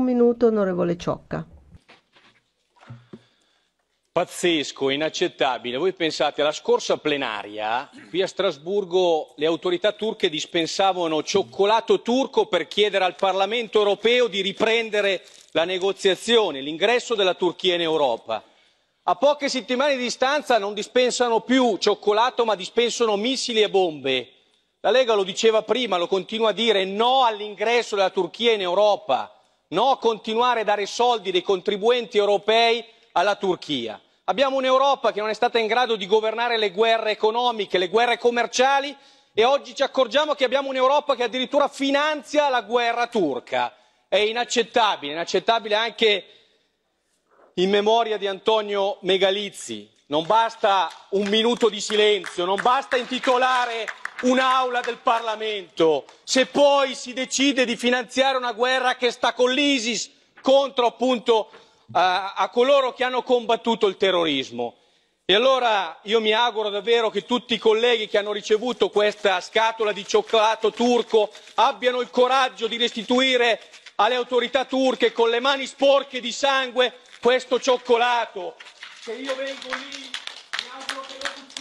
Un minuto, onorevole Ciocca. Pazzesco, inaccettabile. Voi pensate, alla scorsa plenaria, qui a Strasburgo, le autorità turche dispensavano cioccolato turco per chiedere al Parlamento europeo di riprendere la negoziazione, l'ingresso della Turchia in Europa. A poche settimane di distanza non dispensano più cioccolato, ma dispensano missili e bombe. La Lega lo diceva prima, lo continua a dire, no all'ingresso della Turchia in Europa no a continuare a dare soldi dei contribuenti europei alla turchia. abbiamo un'europa che non è stata in grado di governare le guerre economiche le guerre commerciali e oggi ci accorgiamo che abbiamo un'europa che addirittura finanzia la guerra turca. è inaccettabile inaccettabile anche in memoria di antonio megalizzi non basta un minuto di silenzio non basta intitolare un'aula del parlamento se poi si decide di finanziare una guerra che sta con l'isis contro appunto eh, coloro che hanno combattuto il terrorismo. e allora io mi auguro davvero che tutti i colleghi che hanno ricevuto questa scatola di cioccolato turco abbiano il coraggio di restituire alle autorità turche con le mani sporche di sangue questo cioccolato. se io vengo lì mi auguro che lo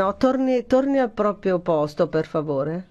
No, torni, torni al proprio posto, per favore.